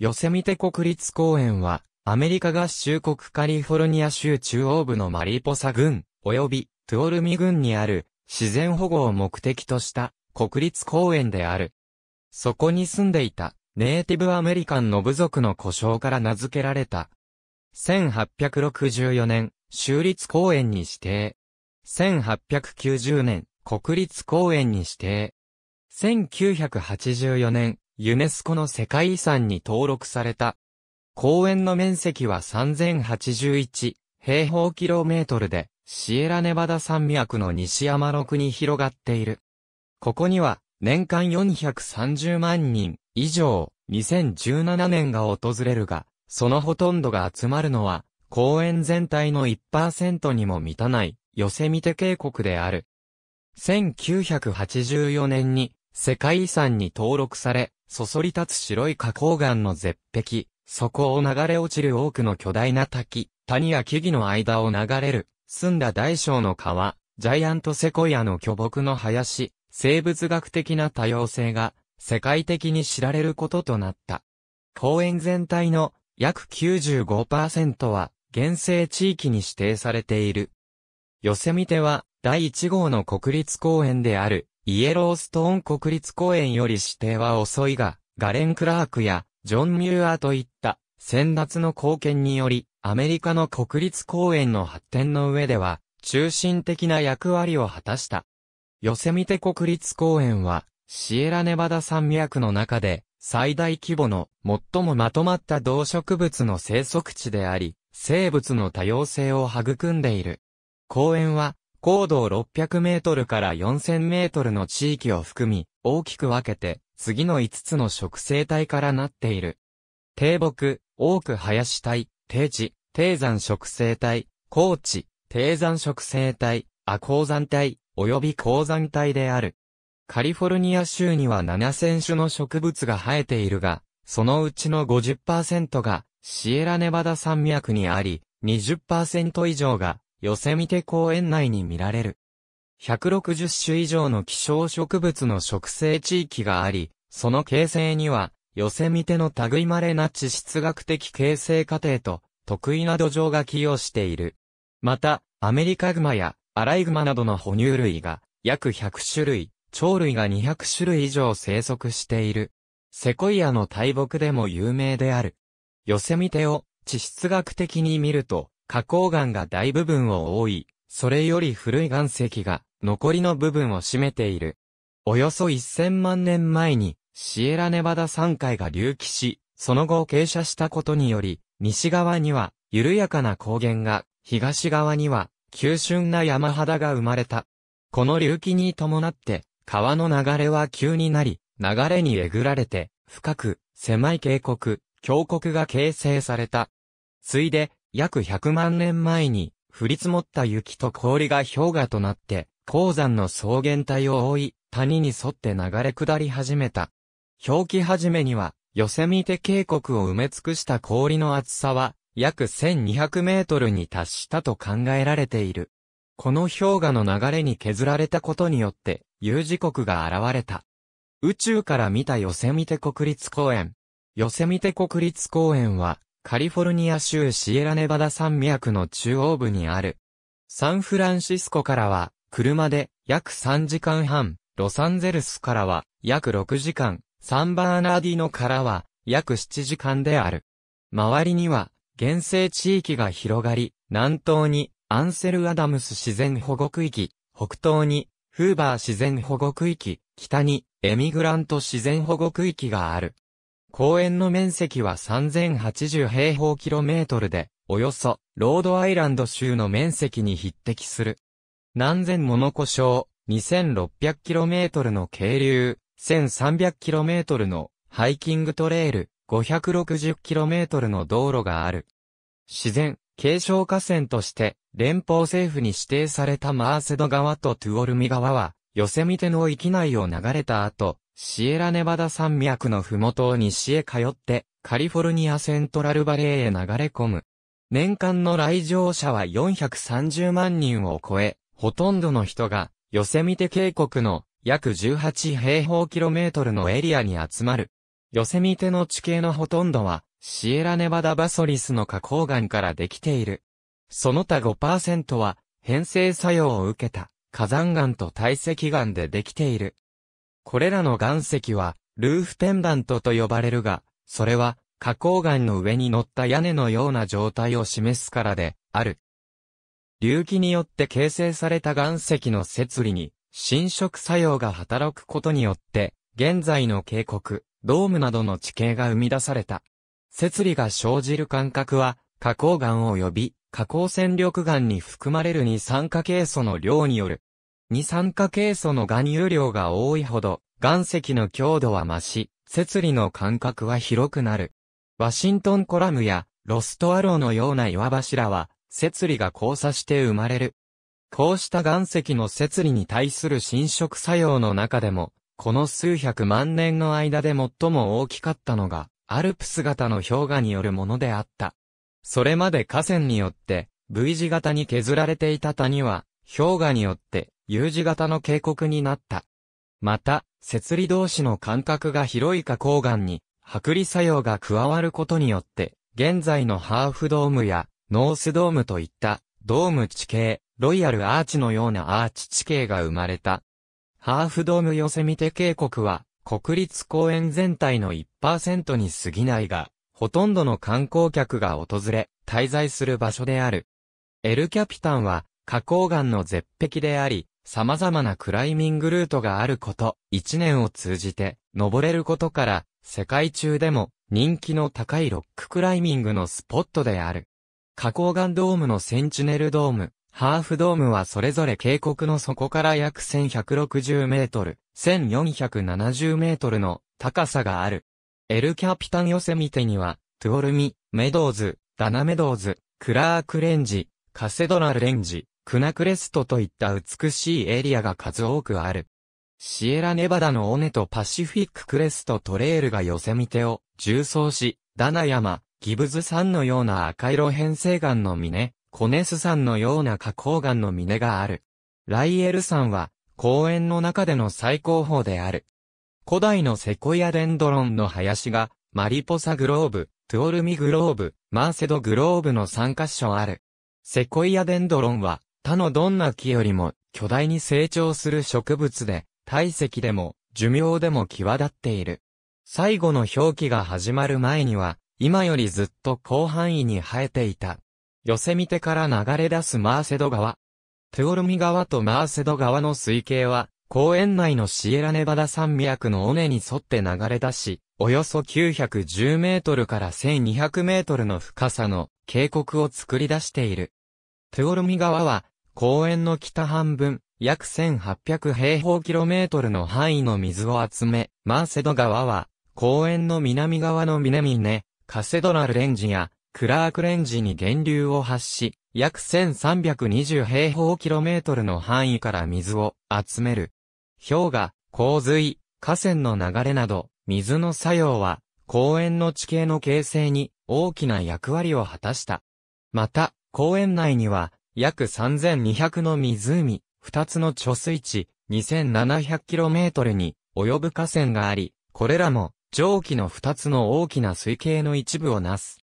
ヨセミテ国立公園は、アメリカ合衆国カリフォルニア州中央部のマリポサ郡、及びトゥオルミ郡にある、自然保護を目的とした国立公園である。そこに住んでいたネイティブアメリカンの部族の故障から名付けられた。1864年、州立公園に指定。1890年、国立公園に指定。1984年、ユネスコの世界遺産に登録された。公園の面積は3081平方キロメートルで、シエラネバダ山脈の西山麓に広がっている。ここには、年間430万人以上、2017年が訪れるが、そのほとんどが集まるのは、公園全体の1%にも満たない、ヨセミテ渓谷である。1984年に世界遺産に登録され、そそり立つ白い花崗岩の絶壁、そこを流れ落ちる多くの巨大な滝、谷や木々の間を流れる、澄んだ大小の川、ジャイアントセコイアの巨木の林、生物学的な多様性が世界的に知られることとなった。公園全体の約95%は原生地域に指定されている。ヨセミテは第1号の国立公園であるイエローストーン国立公園より指定は遅いが、ガレン・クラークやジョン・ミューアーといった先達の貢献により、アメリカの国立公園の発展の上では、中心的な役割を果たした。ヨセミテ国立公園は、シエラネバダ山脈の中で、最大規模の、最もまとまった動植物の生息地であり、生物の多様性を育んでいる。公園は、高度600メートルから4000メートルの地域を含み、大きく分けて、次の5つの植生帯からなっている。低木、多く林帯、低地、低山植生帯、高地、低山植生帯、亜高山帯、及び高山帯である。カリフォルニア州には7000種の植物が生えているが、そのうちの50%がシエラネバダ山脈にあり、20%以上がヨセミテ公園内に見られる。160種以上の希少植物の植生地域があり、その形成には、ヨセミテの類まれな地質学的形成過程と、得意な土壌が寄与している。また、アメリカグマやアライグマなどの哺乳類が約100種類、鳥類が200種類以上生息している。セコイアの大木でも有名である。ヨセミテを地質学的に見ると、花崗岩が大部分を覆い、それより古い岩石が残りの部分を占めている。およそ1000万年前にシエラネバダ山海が隆起し、その後傾斜したことにより、西側には緩やかな高原が、東側には急峻な山肌が生まれた。この隆起に伴って、川の流れは急になり、流れにえぐられて、深く、狭い渓谷、峡谷が形成された。ついで、約100万年前に降り積もった雪と氷が氷河となって、鉱山の草原帯を覆い、谷に沿って流れ下り始めた。表記始めには、ヨセミテ渓谷を埋め尽くした氷の厚さは、約1200メートルに達したと考えられている。この氷河の流れに削られたことによって、有事国が現れた。宇宙から見たヨセミテ国立公園。ヨセミテ国立公園は、カリフォルニア州シエラネバダ山脈の中央部にある。サンフランシスコからは、車で約3時間半、ロサンゼルスからは約6時間、サンバーナーディノからは約7時間である。周りには原生地域が広がり、南東にアンセルアダムス自然保護区域、北東にフーバー自然保護区域、北にエミグラント自然保護区域がある。公園の面積は3080平方キロメートルで、およそ、ロードアイランド州の面積に匹敵する。何千もの故障、2 6 0 0トルの渓流、1 3 0 0トルのハイキングトレイル、5 6 0トルの道路がある。自然、継承河川として、連邦政府に指定されたマーセド川とトゥオルミ川は、ヨセミテの域内を流れた後、シエラネバダ山脈のふもとを西へ通って、カリフォルニアセントラルバレーへ流れ込む。年間の来場者は430万人を超え、ほとんどの人が、ヨセミテ渓谷の約18平方キロメートルのエリアに集まる。ヨセミテの地形のほとんどは、シエラネバダバソリスの花崗岩からできている。その他5%は、変成作用を受けた、火山岩と堆積岩でできている。これらの岩石は、ルーフペンダントと呼ばれるが、それは、花崗岩の上に乗った屋根のような状態を示すからで、ある。隆起によって形成された岩石の摂理に、侵食作用が働くことによって、現在の渓谷、ドームなどの地形が生み出された。摂理が生じる感覚は、花崗岩を呼び、加工戦力岩に含まれる二酸化ケイ素の量による。二酸化ケイ素の含有量が多いほど、岩石の強度は増し、摂理の間隔は広くなる。ワシントンコラムやロストアローのような岩柱は、摂理が交差して生まれる。こうした岩石の摂理に対する侵食作用の中でも、この数百万年の間で最も大きかったのが、アルプス型の氷河によるものであった。それまで河川によって、V 字型に削られていた谷は、氷河によって U 字型の渓谷になった。また、摂理同士の間隔が広い花崗岩に、剥離作用が加わることによって、現在のハーフドームや、ノースドームといった、ドーム地形、ロイヤルアーチのようなアーチ地形が生まれた。ハーフドームヨセミテ渓谷は、国立公園全体の1%に過ぎないが、ほとんどの観光客が訪れ、滞在する場所である。エルキャピタンは、花崗岩の絶壁であり、様々なクライミングルートがあること、一年を通じて、登れることから、世界中でも人気の高いロッククライミングのスポットである。花崗岩ドームのセンチネルドーム、ハーフドームはそれぞれ渓谷の底から約1160メートル、1470メートルの高さがある。エルキャピタンヨセミテには、トゥオルミ、メドウズ、ダナメドウズ、クラークレンジ、カセドナルレンジ、クナクレストといった美しいエリアが数多くある。シエラネバダの尾根とパシフィッククレストトレールがヨセミテを縦走し、ダナ山、ギブズ山のような赤色変成岩の峰、コネス山のような花崗岩の峰がある。ライエル山は公園の中での最高峰である。古代のセコイアデンドロンの林が、マリポサグローブ、トゥオルミグローブ、マーセドグローブの3カ所ある。セコイアデンドロンは、他のどんな木よりも巨大に成長する植物で、体積でも寿命でも際立っている。最後の表記が始まる前には、今よりずっと広範囲に生えていた。寄せ見てから流れ出すマーセド川。トゥオルミ川とマーセド川の水系は、公園内のシエラネバダ山脈の尾根に沿って流れ出し、およそ910メートルから1200メートルの深さの渓谷を作り出している。トゥオルミ川は公園の北半分、約1800平方キロメートルの範囲の水を集め、マーセド川は、公園の南側の南根、カセドラルレンジや、クラークレンジに源流を発し、約1320平方キロメートルの範囲から水を集める。氷河、洪水、河川の流れなど、水の作用は、公園の地形の形成に大きな役割を果たした。また、公園内には、約3200の湖、2つの貯水池、2700km に及ぶ河川があり、これらも蒸気の2つの大きな水系の一部をなす。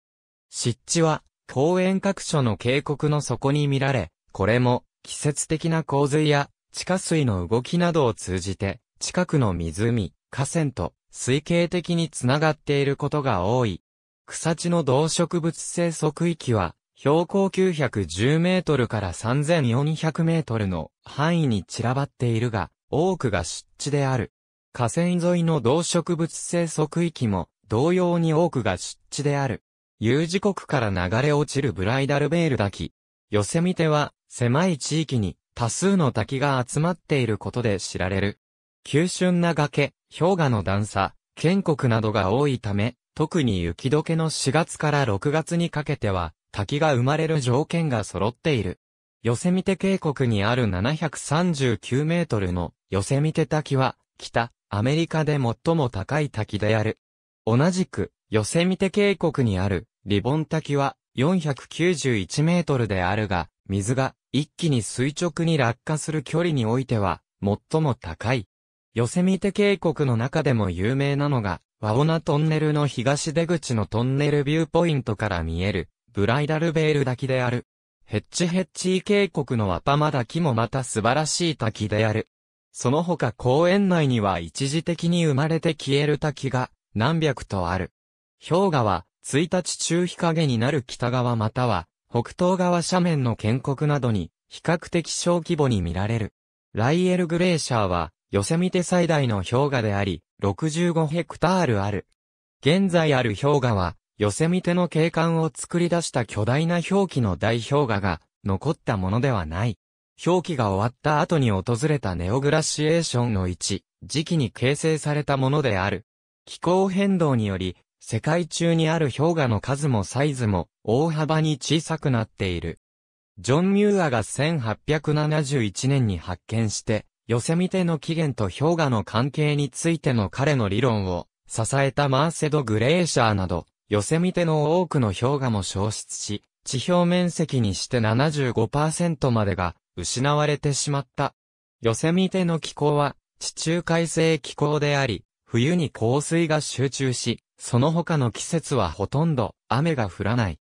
湿地は公園各所の渓谷の底に見られ、これも季節的な洪水や地下水の動きなどを通じて、近くの湖、河川と水系的につながっていることが多い。草地の動植物性息域は、標高910メートルから3400メートルの範囲に散らばっているが、多くが湿地である。河川沿いの動植物生息域も同様に多くが湿地である。有字国から流れ落ちるブライダルベール滝。寄せ見ては狭い地域に多数の滝が集まっていることで知られる。急峻な崖、氷河の段差、建国などが多いため、特に雪解けの4月から6月にかけては、滝が生まれる条件が揃っている。ヨセミテ渓谷にある739メートルのヨセミテ滝は、北、アメリカで最も高い滝である。同じく、ヨセミテ渓谷にあるリボン滝は491メートルであるが、水が一気に垂直に落下する距離においては、最も高い。ヨセミテ渓谷の中でも有名なのが、ワオナトンネルの東出口のトンネルビューポイントから見える、ブライダルベール滝である。ヘッチヘッチー渓谷のアパマ滝もまた素晴らしい滝である。その他公園内には一時的に生まれて消える滝が何百とある。氷河は1日中日陰になる北側または北東側斜面の建国などに比較的小規模に見られる。ライエルグレーシャーはヨセミテ最大の氷河であり65ヘクタールある。現在ある氷河は寄せミての景観を作り出した巨大な表記の代表画が残ったものではない。表記が終わった後に訪れたネオグラシエーションの一、時期に形成されたものである。気候変動により、世界中にある氷河の数もサイズも大幅に小さくなっている。ジョン・ミューアが1871年に発見して、ヨセミテの起源と氷河の関係についての彼の理論を支えたマーセド・グレーシャーなど、ヨセミテの多くの氷河も消失し、地表面積にして75%までが失われてしまった。ヨセミテの気候は地中海性気候であり、冬に降水が集中し、その他の季節はほとんど雨が降らない。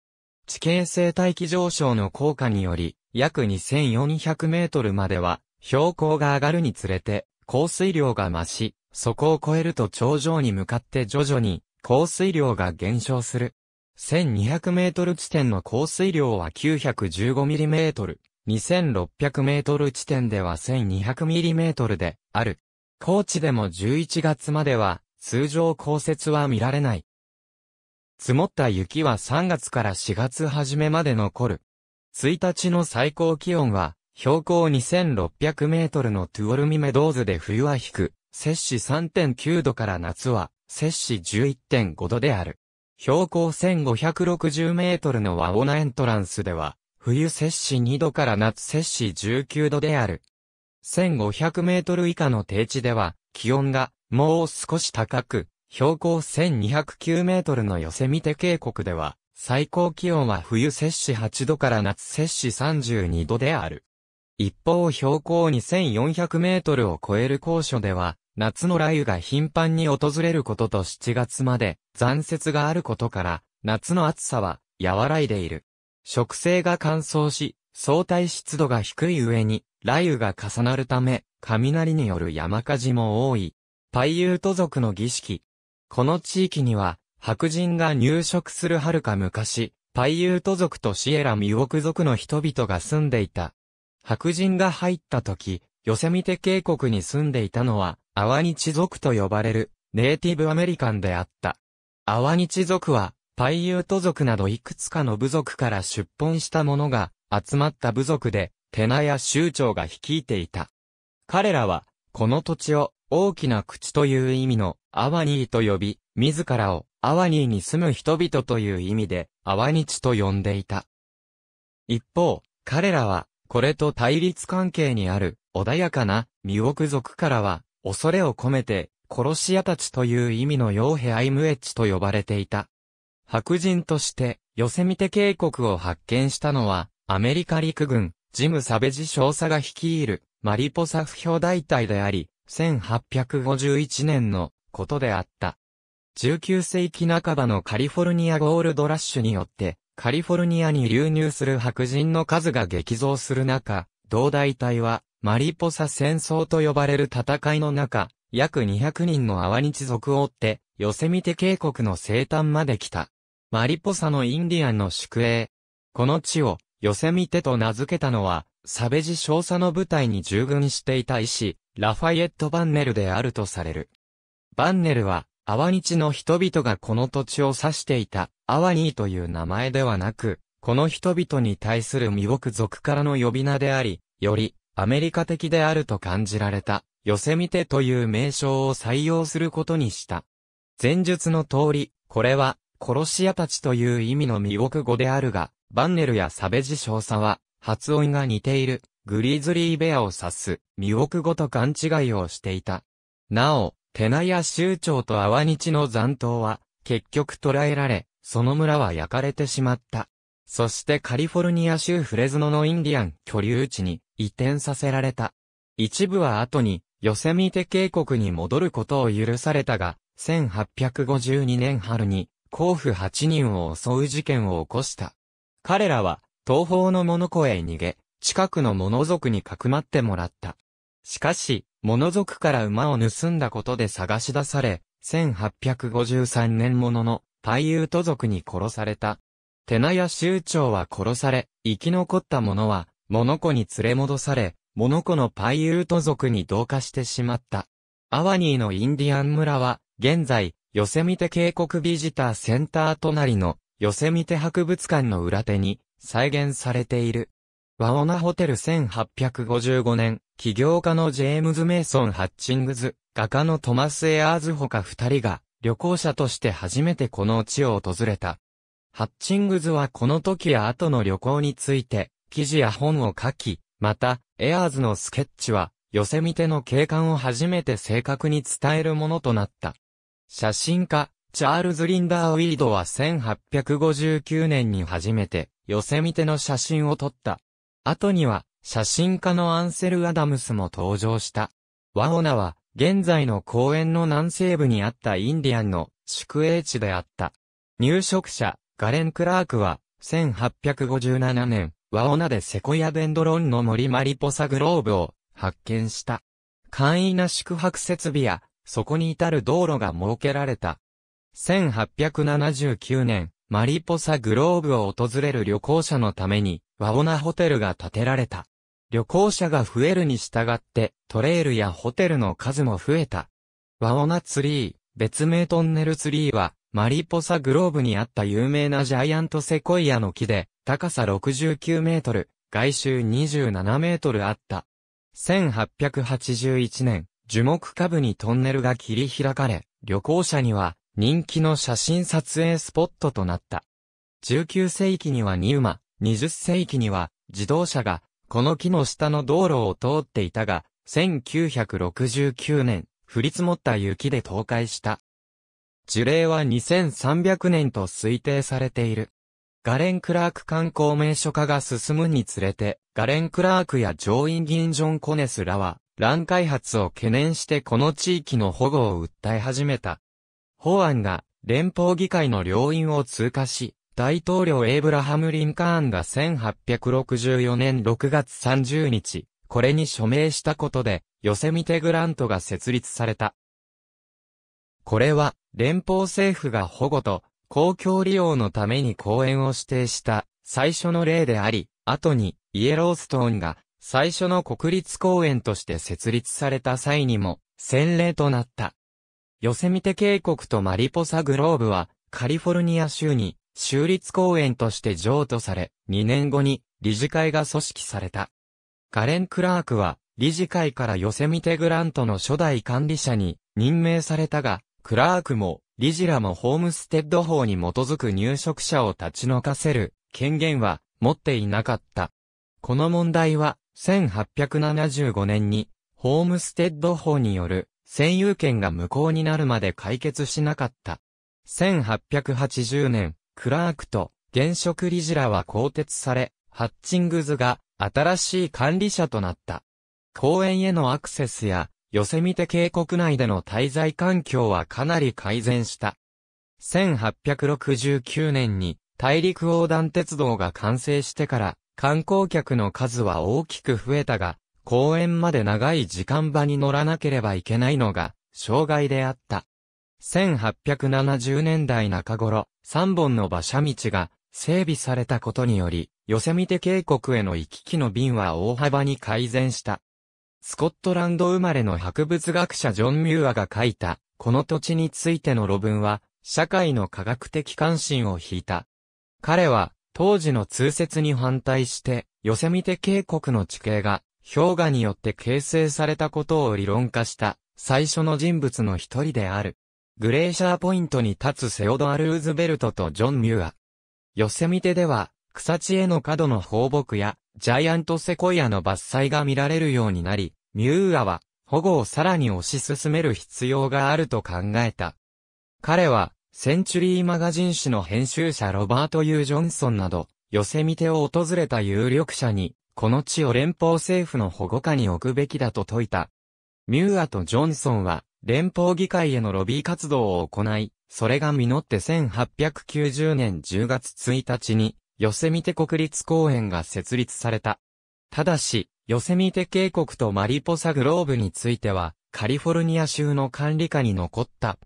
地形性大気上昇の効果により、約2400メートルまでは標高が上がるにつれて降水量が増し、そこを超えると頂上に向かって徐々に降水量が減少する。1200メートル地点の降水量は915ミリメートル。2600メートル地点では1200ミリメートルである。高知でも11月までは通常降雪は見られない。積もった雪は3月から4月初めまで残る。1日の最高気温は標高2600メートルのトゥオルミメドーズで冬は低く、摂氏3.9度から夏は摂氏11.5度である。標高1560メートルの和オナエントランスでは、冬摂氏2度から夏摂氏19度である。1500メートル以下の低地では、気温がもう少し高く、標高1209メートルのヨセミテ渓谷では、最高気温は冬摂氏8度から夏摂氏32度である。一方標高2400メートルを超える高所では、夏の雷雨が頻繁に訪れることと7月まで残雪があることから、夏の暑さは和らいでいる。植生が乾燥し、相対湿度が低い上に、雷雨が重なるため、雷による山火事も多い。パイユート族の儀式。この地域には、白人が入植する遥か昔、パイユート族とシエラミウォク族の人々が住んでいた。白人が入った時、ヨセミテ渓谷に住んでいたのは、アワニチ族と呼ばれるネイティブアメリカンであった。アワニチ族は、パイユート族などいくつかの部族から出奔した者が集まった部族で、テナや州長が率いていた。彼らは、この土地を大きな口という意味のアワニーと呼び、自らをアワニーに住む人々という意味でアワニチと呼んでいた。一方、彼らは、これと対立関係にある、穏やかな、ミオク族からは、恐れを込めて、殺し屋たちという意味の傭兵アイムエッジと呼ばれていた。白人として、ヨセミテ渓谷を発見したのは、アメリカ陸軍、ジム・サベジ少佐が率いる、マリポサ不評大隊であり、1851年のことであった。19世紀半ばのカリフォルニアゴールドラッシュによって、カリフォルニアに流入する白人の数が激増する中、同大隊はマリポサ戦争と呼ばれる戦いの中、約200人のアワニチ族を追って、ヨセミテ渓谷の生誕まで来た。マリポサのインディアンの宿営。この地を、ヨセミテと名付けたのは、サベジ少佐の部隊に従軍していた医師、ラファイエット・バンネルであるとされる。バンネルは、アワニチの人々がこの土地を指していた、アワニーという名前ではなく、この人々に対する未牧族からの呼び名であり、より、アメリカ的であると感じられた、ヨセミテという名称を採用することにした。前述の通り、これは、殺し屋たちという意味の未国語であるが、バンネルやサベジ少佐は、発音が似ている、グリズリーベアを指す、未国語と勘違いをしていた。なお、テナや州長とアワニチの残党は、結局捕らえられ、その村は焼かれてしまった。そしてカリフォルニア州フレズノのインディアン居留地に、移転させられた。一部は後に、ヨセミテ渓谷に戻ることを許されたが、1852年春に、甲府8人を襲う事件を起こした。彼らは、東方のモノコへ逃げ、近くのモノ族にかくまってもらった。しかし、モノ族から馬を盗んだことで探し出され、1853年ものの、パイユート族に殺された。テナや州長は殺され、生き残った者は、モノコに連れ戻され、モノコのパイユート族に同化してしまった。アワニーのインディアン村は、現在、ヨセミテ渓谷ビジターセンター隣の、ヨセミテ博物館の裏手に、再現されている。ワオナホテル1855年、起業家のジェームズ・メイソン・ハッチングズ、画家のトマス・エアーズほか二人が、旅行者として初めてこの地を訪れた。ハッチングズはこの時や後の旅行について、記事や本を書き、また、エアーズのスケッチは、寄せみての景観を初めて正確に伝えるものとなった。写真家、チャールズ・リンダー・ウィードは1859年に初めて、寄せみての写真を撮った。後には、写真家のアンセル・アダムスも登場した。ワオナは、現在の公園の南西部にあったインディアンの宿営地であった。入植者、ガレン・クラークは、1857年、ワオナでセコヤベンドロンの森マリポサグローブを発見した。簡易な宿泊設備や、そこに至る道路が設けられた。1879年、マリポサグローブを訪れる旅行者のために、ワオナホテルが建てられた。旅行者が増えるに従って、トレイルやホテルの数も増えた。ワオナツリー、別名トンネルツリーは、マリポサグローブにあった有名なジャイアントセコイアの木で、高さ69メートル、外周27メートルあった。1881年、樹木下部にトンネルが切り開かれ、旅行者には人気の写真撮影スポットとなった。19世紀には2馬、20世紀には自動車がこの木の下の道路を通っていたが、1969年、降り積もった雪で倒壊した。樹齢は2300年と推定されている。ガレン・クラーク観光名所化が進むにつれて、ガレン・クラークや上院議員ジョン・コネスらは、乱開発を懸念してこの地域の保護を訴え始めた。法案が連邦議会の両院を通過し、大統領エイブラハム・リンカーンが1864年6月30日、これに署名したことで、ヨセミテグラントが設立された。これは、連邦政府が保護と公共利用のために公園を指定した最初の例であり、後にイエローストーンが最初の国立公園として設立された際にも先例となった。ヨセミテ渓谷とマリポサグローブはカリフォルニア州に州立公園として譲渡され、2年後に理事会が組織された。ガレン・クラークは理事会からヨセミテグラントの初代管理者に任命されたが、クラークも理事らもホームステッド法に基づく入植者を立ち退かせる権限は持っていなかった。この問題は1875年にホームステッド法による占有権が無効になるまで解決しなかった。1880年、クラークと現職理事らは更迭され、ハッチングズが新しい管理者となった。公園へのアクセスやヨセミテ渓谷内での滞在環境はかなり改善した。1869年に大陸横断鉄道が完成してから観光客の数は大きく増えたが、公園まで長い時間場に乗らなければいけないのが障害であった。1870年代中頃、3本の馬車道が整備されたことにより、ヨセミテ渓谷への行き来の便は大幅に改善した。スコットランド生まれの博物学者ジョン・ミューアが書いた、この土地についての論文は、社会の科学的関心を引いた。彼は、当時の通説に反対して、ヨセミテ渓谷の地形が、氷河によって形成されたことを理論化した、最初の人物の一人である。グレーシャーポイントに立つセオドアル・ウズベルトとジョン・ミューア。ヨセミテでは、草地への角の放牧や、ジャイアントセコイアの伐採が見られるようになり、ミューアは保護をさらに推し進める必要があると考えた。彼は、センチュリーマガジン誌の編集者ロバート・ユー・ジョンソンなど、ヨセミテを訪れた有力者に、この地を連邦政府の保護下に置くべきだと説いた。ミューアとジョンソンは、連邦議会へのロビー活動を行い、それが実って1890年10月1日に、ヨセミテ国立公園が設立された。ただし、ヨセミテ渓谷とマリポサグローブについては、カリフォルニア州の管理下に残った。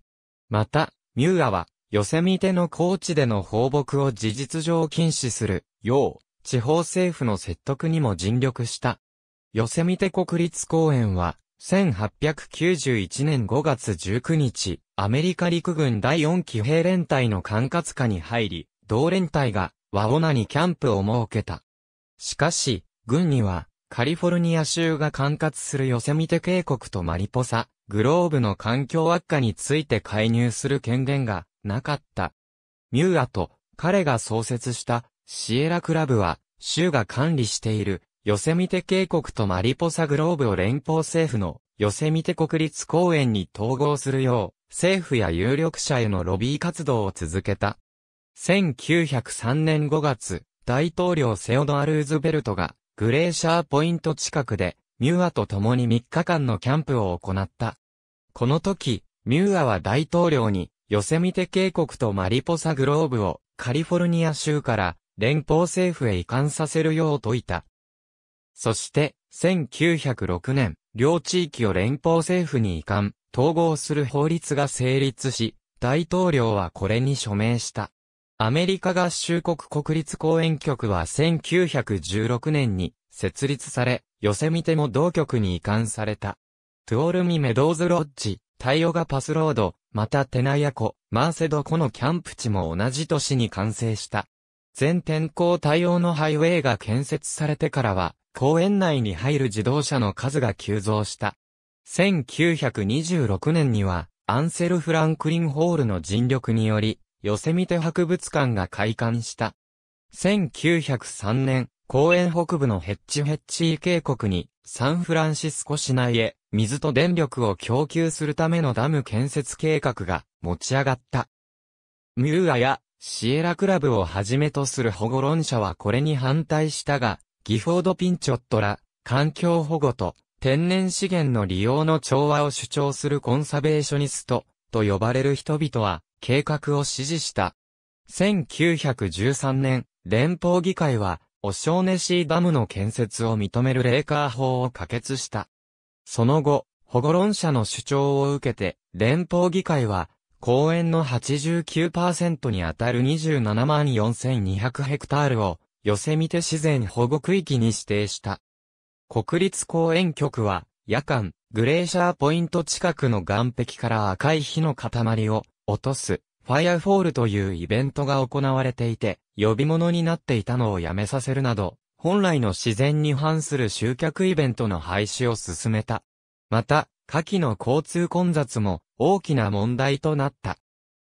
また、ミューアは、ヨセミテの高地での放牧を事実上禁止する、よう、地方政府の説得にも尽力した。ヨセミテ国立公園は、1891年5月19日、アメリカ陸軍第4騎兵連隊の管轄下に入り、同連隊が、ワオナにキャンプを設けた。しかし、軍には、カリフォルニア州が管轄するヨセミテ渓谷とマリポサ、グローブの環境悪化について介入する権限がなかった。ミューアと彼が創設したシエラクラブは州が管理しているヨセミテ渓谷とマリポサグローブを連邦政府のヨセミテ国立公園に統合するよう政府や有力者へのロビー活動を続けた。1903年5月、大統領セオドア・ルーズベルトがグレーシャーポイント近くで、ミューアと共に3日間のキャンプを行った。この時、ミューアは大統領に、ヨセミテ渓谷とマリポサグローブをカリフォルニア州から連邦政府へ移管させるよう説いた。そして、1906年、両地域を連邦政府に移管、統合する法律が成立し、大統領はこれに署名した。アメリカ合衆国国立公園局は1916年に設立され、ヨセミテも同局に移管された。トゥオルミメドーズロッジ、タイオガパスロード、またテナヤ湖、マーセド湖のキャンプ地も同じ年に完成した。全天候対応のハイウェイが建設されてからは、公園内に入る自動車の数が急増した。1926年には、アンセル・フランクリンホールの尽力により、ヨセミテ博物館が開館した。1903年、公園北部のヘッチヘッチー渓谷に、サンフランシスコ市内へ、水と電力を供給するためのダム建設計画が持ち上がった。ミューアやシエラクラブをはじめとする保護論者はこれに反対したが、ギフォード・ピンチョットら、環境保護と天然資源の利用の調和を主張するコンサベーショニストと呼ばれる人々は、計画を支持した。1913年、連邦議会は、オショーネシーダムの建設を認めるレーカー法を可決した。その後、保護論者の主張を受けて、連邦議会は、公園の89%にあたる27万4200ヘクタールを、寄せ見て自然保護区域に指定した。国立公園局は、夜間、グレーシャーポイント近くの岩壁から赤い火の塊を落とす、ファイアフォールというイベントが行われていて、呼び物になっていたのをやめさせるなど、本来の自然に反する集客イベントの廃止を進めた。また、下記の交通混雑も大きな問題となった。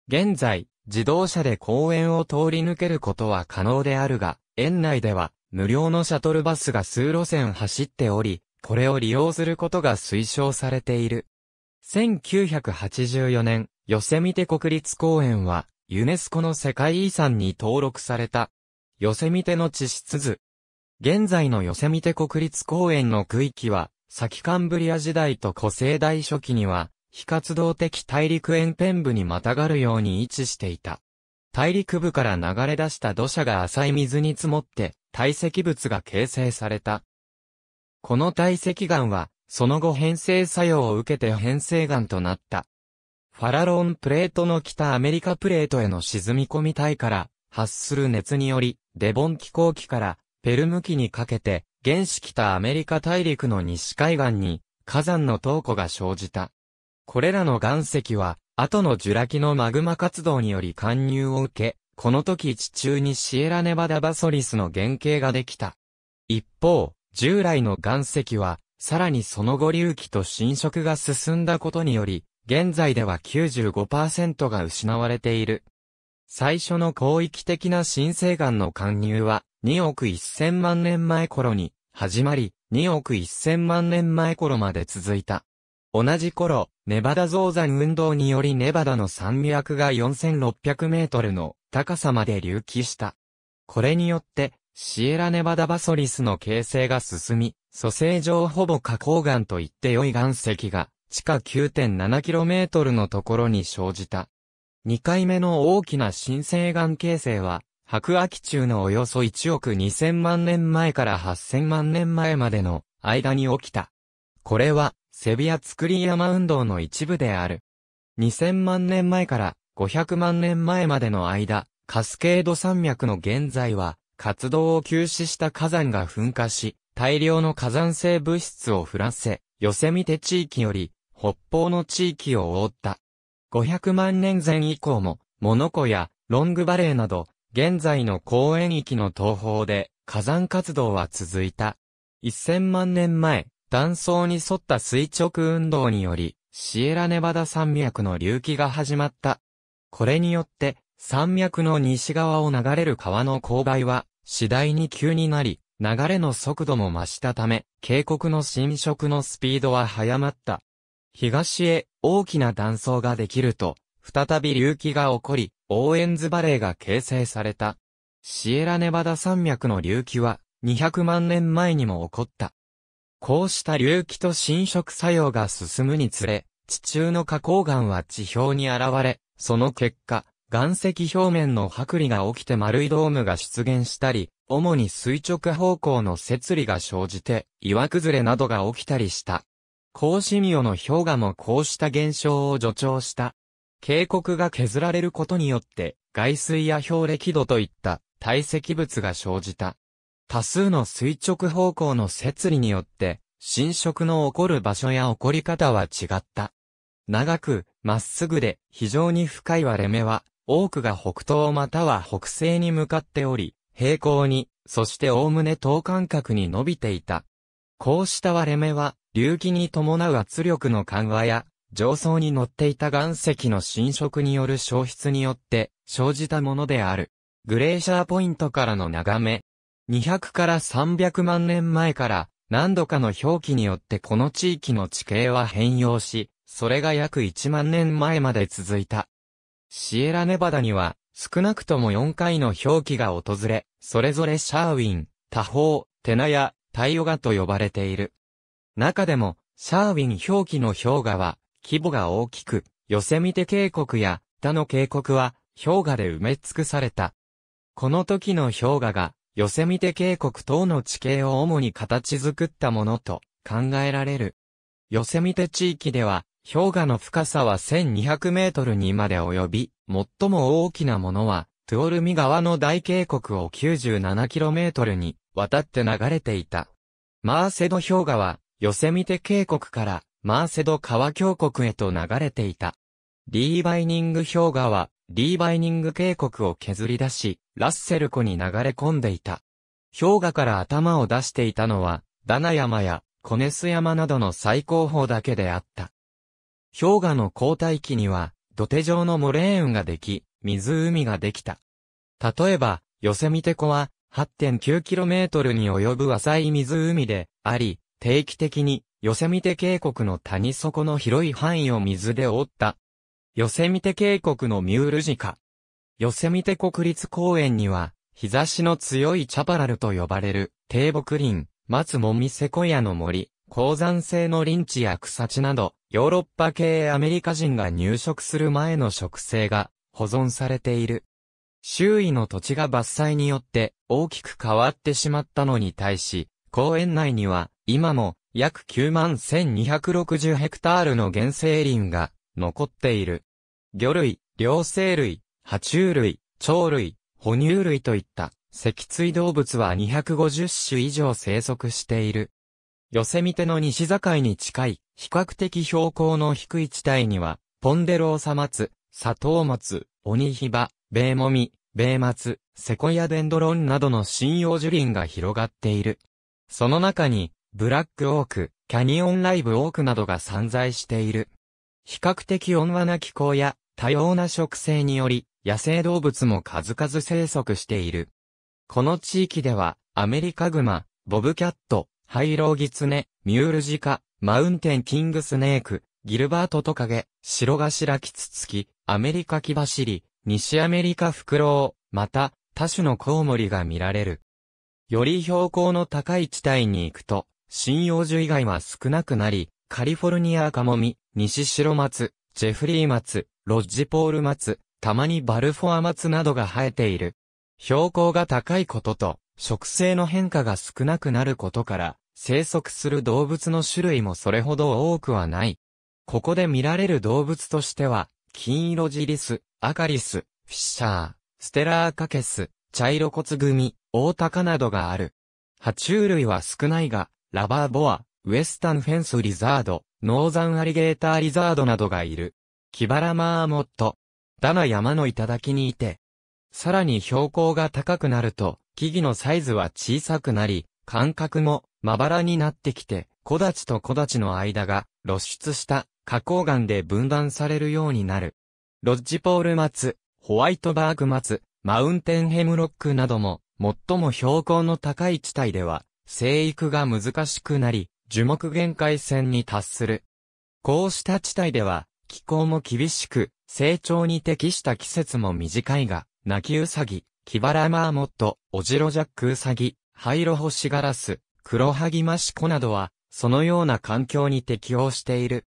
現在、自動車で公園を通り抜けることは可能であるが、園内では無料のシャトルバスが数路線走っており、これを利用することが推奨されている。1984年、ヨセミテ国立公園は、ユネスコの世界遺産に登録された、ヨセミテの地質図。現在のヨセミテ国立公園の区域は、先カンブリア時代と古生代初期には、非活動的大陸沿辺部にまたがるように位置していた。大陸部から流れ出した土砂が浅い水に積もって、堆積物が形成された。この堆積岩は、その後変成作用を受けて変成岩となった。ファラロンプレートの北アメリカプレートへの沈み込み帯から発する熱により、デボン気候期からペルム期にかけて、原始北アメリカ大陸の西海岸に火山の投庫が生じた。これらの岩石は、後のジュラ紀のマグマ活動により貫入を受け、この時地中にシエラネバダバソリスの原型ができた。一方、従来の岩石は、さらにその後隆起と侵食が進んだことにより、現在では95%が失われている。最初の広域的な新生岩の貫入は2億1000万年前頃に始まり、2億1000万年前頃まで続いた。同じ頃、ネバダ増山運動によりネバダの山脈が4600メートルの高さまで隆起した。これによって、シエラネバダバソリスの形成が進み、蘇生上ほぼ花崗岩といって良い岩石が地下 9.7km のところに生じた。2回目の大きな新生岩形成は、白亜紀中のおよそ1億2000万年前から8000万年前までの間に起きた。これは、セビア・ツクリ山運動の一部である。2000万年前から500万年前までの間、カスケード山脈の現在は、活動を休止した火山が噴火し、大量の火山性物質を降らせ、ヨセミテ地域より北方の地域を覆った。500万年前以降も、モノコやロングバレーなど、現在の公園域の東方で火山活動は続いた。1000万年前、断層に沿った垂直運動により、シエラネバダ山脈の隆起が始まった。これによって、山脈の西側を流れる川の勾配は、次第に急になり、流れの速度も増したため、渓谷の浸食のスピードは早まった。東へ大きな断層ができると、再び隆起が起こり、オーエンズバレーが形成された。シエラネバダ山脈の隆起は、200万年前にも起こった。こうした隆起と侵食作用が進むにつれ、地中の花崗岩は地表に現れ、その結果、岩石表面の剥離が起きて丸いドームが出現したり、主に垂直方向の摂理が生じて、岩崩れなどが起きたりした。高子ミオの氷河もこうした現象を助長した。渓谷が削られることによって、外水や氷礫土といった堆積物が生じた。多数の垂直方向の摂理によって、侵食の起こる場所や起こり方は違った。長く、まっすぐで、非常に深い割れ目は、多くが北東または北西に向かっており、平行に、そして概ね等間隔に伸びていた。こうした割れ目は、隆起に伴う圧力の緩和や、上層に乗っていた岩石の侵食による消失によって生じたものである。グレーシャーポイントからの眺め。200から300万年前から何度かの表記によってこの地域の地形は変容し、それが約1万年前まで続いた。シエラネバダには少なくとも4回の表記が訪れ、それぞれシャーウィン、多ー、テナや、タイヨガと呼ばれている。中でも、シャーウィン表記の氷河は、規模が大きく、ヨセミテ渓谷や他の渓谷は氷河で埋め尽くされた。この時の氷河が、ヨセミテ渓谷等の地形を主に形作ったものと考えられる。ヨセミテ地域では、氷河の深さは1200メートルにまで及び、最も大きなものは、トゥオルミ川の大渓谷を9 7トルに渡って流れていた。マーセド氷河は、ヨセミテ渓谷からマーセド川峡谷へと流れていた。リーバイニング氷河は、リーバイニング渓谷を削り出し、ラッセル湖に流れ込んでいた。氷河から頭を出していたのは、ダナ山やコネス山などの最高峰だけであった。氷河の交代期には、土手状のモレーンができ、湖ができた。例えば、ヨセミテ湖は、8.9km に及ぶ浅い湖であり、定期的に、ヨセミテ渓谷の谷底の広い範囲を水で覆った。ヨセミテ渓谷のミュールジカ。ヨセミテ国立公園には、日差しの強いチャパラルと呼ばれる、低木林、松もみセコヤの森、鉱山性の林地や草地など、ヨーロッパ系アメリカ人が入植する前の植生が保存されている。周囲の土地が伐採によって大きく変わってしまったのに対し、公園内には今も約9万1260ヘクタールの原生林が残っている。魚類、両生類、爬虫類、鳥類、哺乳類といった脊椎動物は250種以上生息している。寄せ見ての西境に近い、比較的標高の低い地帯には、ポンデローサ松、サトウマツ、オニヒバ、ベイモミ、ベイマツ、セコヤデンドロンなどの針葉樹林が広がっている。その中に、ブラックオーク、キャニオンライブオークなどが散在している。比較的温和な気候や多様な植生により野生動物も数々生息している。この地域ではアメリカグマ、ボブキャット、ハイロウギツネ、ミュールジカ、マウンテンキングスネーク、ギルバートトカゲ、白頭キツツキ、アメリカキバシリ、西アメリカフクロウ、また多種のコウモリが見られる。より標高の高い地帯に行くと、針葉樹以外は少なくなり、カリフォルニア赤もみ、西白松、ジェフリー松、ロッジポール松、たまにバルフォア松などが生えている。標高が高いことと、植生の変化が少なくなることから、生息する動物の種類もそれほど多くはない。ここで見られる動物としては、金色ジリス、アカリス、フィッシャー、ステラーカケス、茶色骨組、大鷹などがある。爬虫類は少ないが、ラバーボア、ウエスタンフェンスリザード、ノーザンアリゲーターリザードなどがいる。キバラマーモット。ダナ山の頂にいて。さらに標高が高くなると、木々のサイズは小さくなり、間隔もまばらになってきて、木立と木立の間が露出した花崗岩で分断されるようになる。ロッジポール松、ホワイトバーグ松、マウンテンヘムロックなども、最も標高の高い地帯では、生育が難しくなり、樹木限界線に達する。こうした地帯では、気候も厳しく、成長に適した季節も短いが、ナキウサギ、キバラマーモット、オジロジャックウサギ、ハイロホシガラス、クロハギマシコなどは、そのような環境に適応している。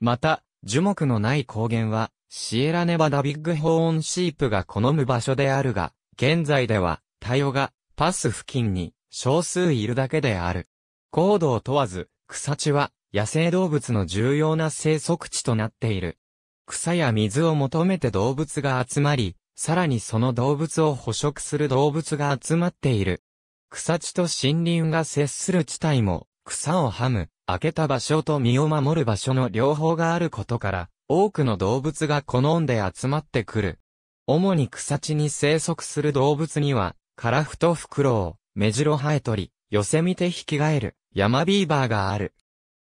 また、樹木のない高原は、シエラネバダビッグホーンシープが好む場所であるが、現在では、タヨが、パス付近に、少数いるだけである。高度を問わず、草地は野生動物の重要な生息地となっている。草や水を求めて動物が集まり、さらにその動物を捕食する動物が集まっている。草地と森林が接する地帯も、草をはむ、開けた場所と身を守る場所の両方があることから、多くの動物が好んで集まってくる。主に草地に生息する動物には、カラフトフクロメジロハエトリ、ヨセミテヒキガエル、ヤマビーバーがある。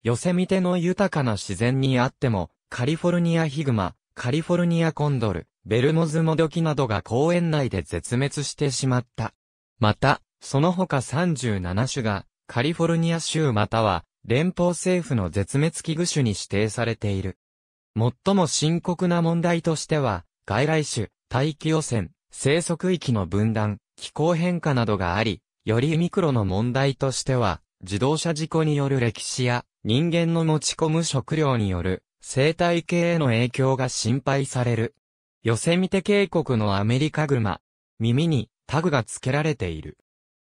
ヨセミテの豊かな自然にあっても、カリフォルニアヒグマ、カリフォルニアコンドル、ベルモズモドキなどが公園内で絶滅してしまった。また、その他37種が、カリフォルニア州または、連邦政府の絶滅危惧種に指定されている。最も深刻な問題としては、外来種、大気汚染、生息域の分断、気候変化などがあり、よりミクロの問題としては、自動車事故による歴史や、人間の持ち込む食料による、生態系への影響が心配される。ヨセミテ渓谷のアメリカグマ。耳にタグが付けられている。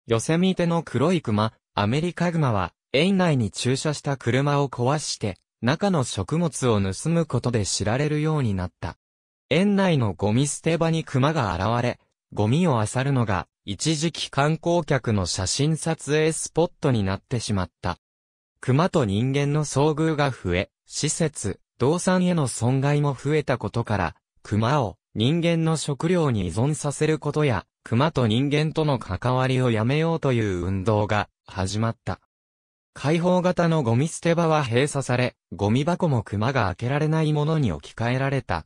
ヨセミテの黒いクマ、アメリカグマは、園内に駐車した車を壊して、中の食物を盗むことで知られるようになった。園内のゴミ捨て場にクマが現れ、ゴミを漁るのが一時期観光客の写真撮影スポットになってしまった。熊と人間の遭遇が増え、施設、動産への損害も増えたことから、熊を人間の食料に依存させることや、熊と人間との関わりをやめようという運動が始まった。開放型のゴミ捨て場は閉鎖され、ゴミ箱も熊が開けられないものに置き換えられた。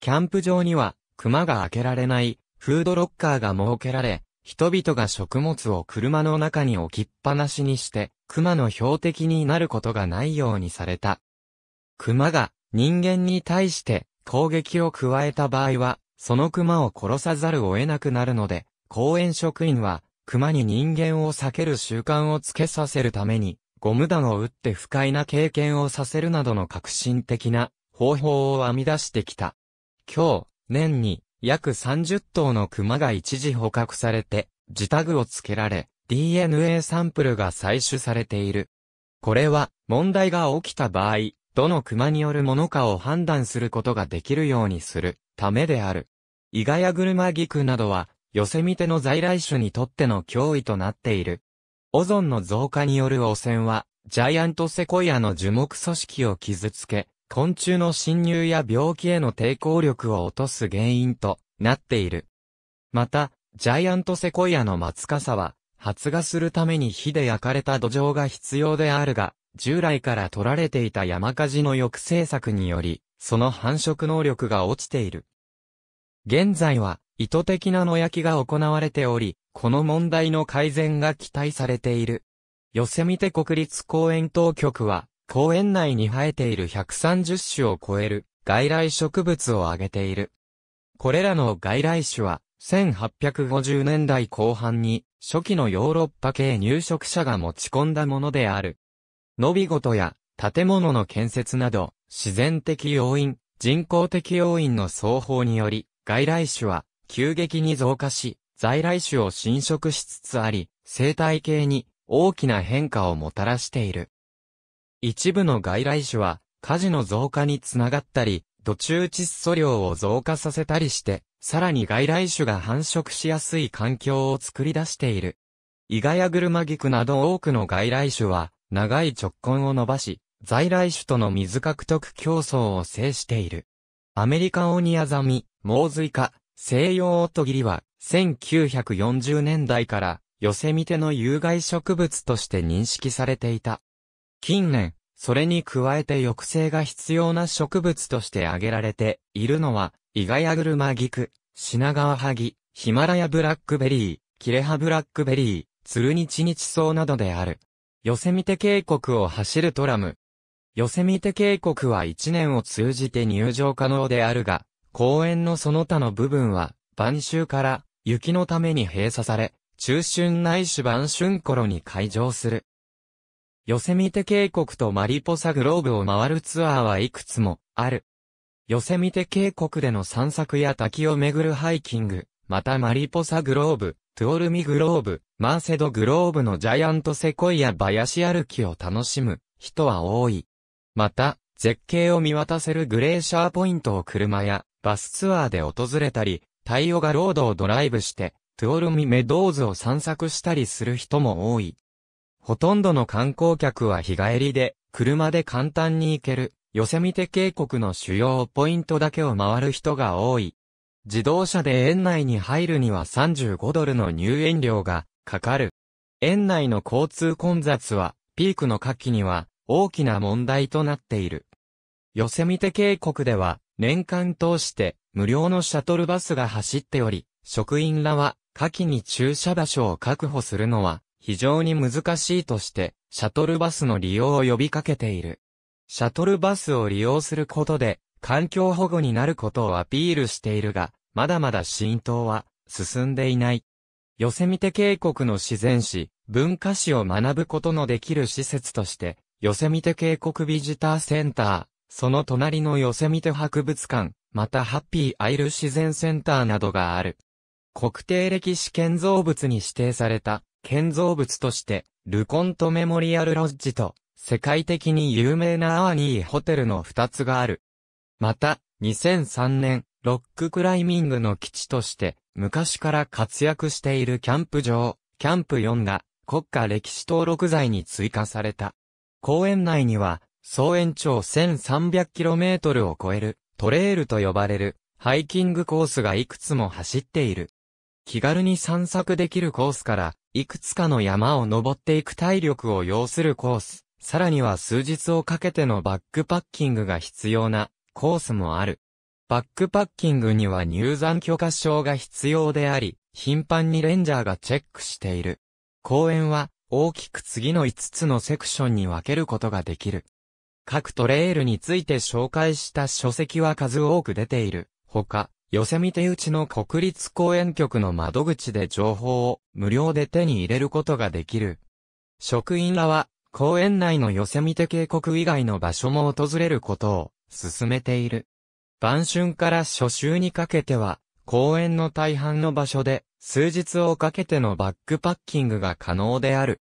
キャンプ場には熊が開けられないフードロッカーが設けられ、人々が食物を車の中に置きっぱなしにして、熊の標的になることがないようにされた。熊が人間に対して攻撃を加えた場合は、その熊を殺さざるを得なくなるので、公園職員は熊に人間を避ける習慣をつけさせるために、ゴム弾を撃って不快な経験をさせるなどの革新的な方法を編み出してきた。今日、年に約30頭の熊が一時捕獲されて、自タグをつけられ、DNA サンプルが採取されている。これは、問題が起きた場合、どの熊によるものかを判断することができるようにするためである。イガヤグルマギクなどは、ヨセミテの在来種にとっての脅威となっている。オゾンの増加による汚染は、ジャイアントセコイアの樹木組織を傷つけ、昆虫の侵入や病気への抵抗力を落とす原因となっている。また、ジャイアントセコイアの松笠は、発芽するために火で焼かれた土壌が必要であるが、従来から取られていた山火事の抑制策により、その繁殖能力が落ちている。現在は、意図的な野焼きが行われており、この問題の改善が期待されている。ヨセミテ国立公園当局は、公園内に生えている130種を超える外来植物を挙げている。これらの外来種は、1850年代後半に初期のヨーロッパ系入植者が持ち込んだものである。伸びごとや建物の建設など、自然的要因、人工的要因の双方により、外来種は急激に増加し、在来種を侵食しつつあり、生態系に大きな変化をもたらしている。一部の外来種は、火事の増加につながったり、土中窒素量を増加させたりして、さらに外来種が繁殖しやすい環境を作り出している。イガヤグルマギクなど多くの外来種は、長い直根を伸ばし、在来種との水獲得競争を制している。アメリカオニアザミ、モウズイカ、西洋オトギリは、1940年代から、ヨセミテの有害植物として認識されていた。近年、それに加えて抑制が必要な植物として挙げられているのは、イガヤグルマギク、品川ハギ、ヒマラヤブラックベリー、キレハブラックベリー、ツルニチニチソウなどである。ヨセミテ渓谷を走るトラム。ヨセミテ渓谷は一年を通じて入場可能であるが、公園のその他の部分は、晩秋から雪のために閉鎖され、中春ないし晩春頃に開場する。ヨセミテ渓谷とマリポサグローブを回るツアーはいくつもある。ヨセミテ渓谷での散策や滝を巡るハイキング、またマリポサグローブ、トゥオルミグローブ、マーセドグローブのジャイアントセコイア林歩きを楽しむ人は多い。また、絶景を見渡せるグレーシャーポイントを車やバスツアーで訪れたり、太陽がロードをドライブして、トゥオルミメドーズを散策したりする人も多い。ほとんどの観光客は日帰りで、車で簡単に行ける、ヨセミテ渓谷の主要ポイントだけを回る人が多い。自動車で園内に入るには35ドルの入園料がかかる。園内の交通混雑は、ピークの夏季には大きな問題となっている。ヨセミテ渓谷では、年間通して無料のシャトルバスが走っており、職員らは夏季に駐車場所を確保するのは非常に難しいとして、シャトルバスの利用を呼びかけている。シャトルバスを利用することで、環境保護になることをアピールしているが、まだまだ浸透は進んでいない。ヨセミテ渓谷の自然史、文化史を学ぶことのできる施設として、ヨセミテ渓谷ビジターセンター、その隣のヨセミテ博物館、またハッピーアイル自然センターなどがある。国定歴史建造物に指定された建造物として、ルコントメモリアルロッジと、世界的に有名なアーニーホテルの二つがある。また、2003年、ロッククライミングの基地として、昔から活躍しているキャンプ場、キャンプ4が、国家歴史登録材に追加された。公園内には、総延長 1300km を超える、トレールと呼ばれる、ハイキングコースがいくつも走っている。気軽に散策できるコースから、いくつかの山を登っていく体力を要するコース、さらには数日をかけてのバックパッキングが必要なコースもある。バックパッキングには入山許可証が必要であり、頻繁にレンジャーがチェックしている。公園は大きく次の5つのセクションに分けることができる。各トレイルについて紹介した書籍は数多く出ている。他、ヨセミテ打ちの国立公園局の窓口で情報を無料で手に入れることができる。職員らは公園内のヨセミテ渓谷以外の場所も訪れることを進めている。晩春から初秋にかけては公園の大半の場所で数日をかけてのバックパッキングが可能である。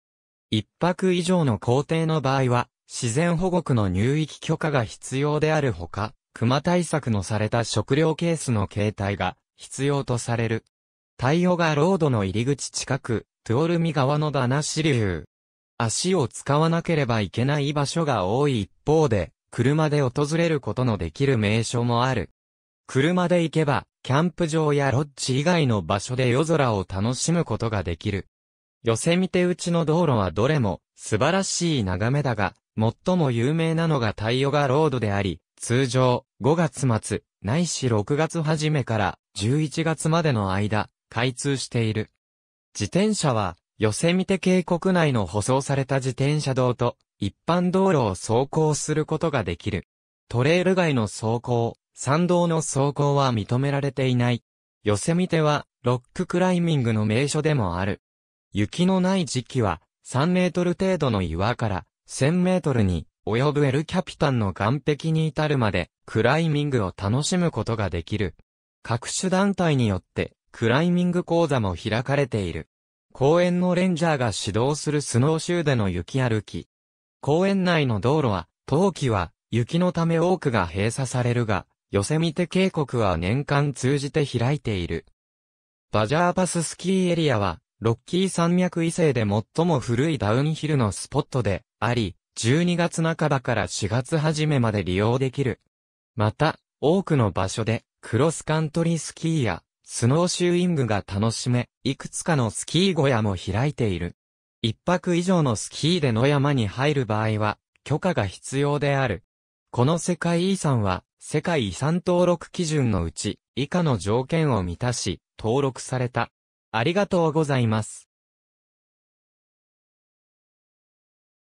一泊以上の工程の場合は自然保護区の入域許可が必要であるほか、熊対策のされた食料ケースの形態が必要とされる。タイがガロードの入り口近く、トゥオルミ川のダナ支流。足を使わなければいけない場所が多い一方で、車で訪れることのできる名所もある。車で行けば、キャンプ場やロッジ以外の場所で夜空を楽しむことができる。寄せ見てうちの道路はどれも素晴らしい眺めだが、最も有名なのがタイがガロードであり、通常、5月末、ないし6月初めから11月までの間、開通している。自転車は、ヨセミテ渓谷内の舗装された自転車道と、一般道路を走行することができる。トレイル街の走行、山道の走行は認められていない。ヨセミテは、ロッククライミングの名所でもある。雪のない時期は、3メートル程度の岩から、1000メートルに及ぶエルキャピタンの岸壁に至るまで、クライミングを楽しむことができる。各種団体によって、クライミング講座も開かれている。公園のレンジャーが指導するスノーシューでの雪歩き。公園内の道路は、冬季は、雪のため多くが閉鎖されるが、ヨセミテ渓谷は年間通じて開いている。バジャーパススキーエリアは、ロッキー山脈以西で最も古いダウンヒルのスポットであり、12月半ばから4月初めまで利用できる。また、多くの場所で、クロスカントリースキーや、スノーシューイングが楽しめ、いくつかのスキー小屋も開いている。一泊以上のスキーで野山に入る場合は、許可が必要である。この世界遺産は、世界遺産登録基準のうち、以下の条件を満たし、登録された。ありがとうございます。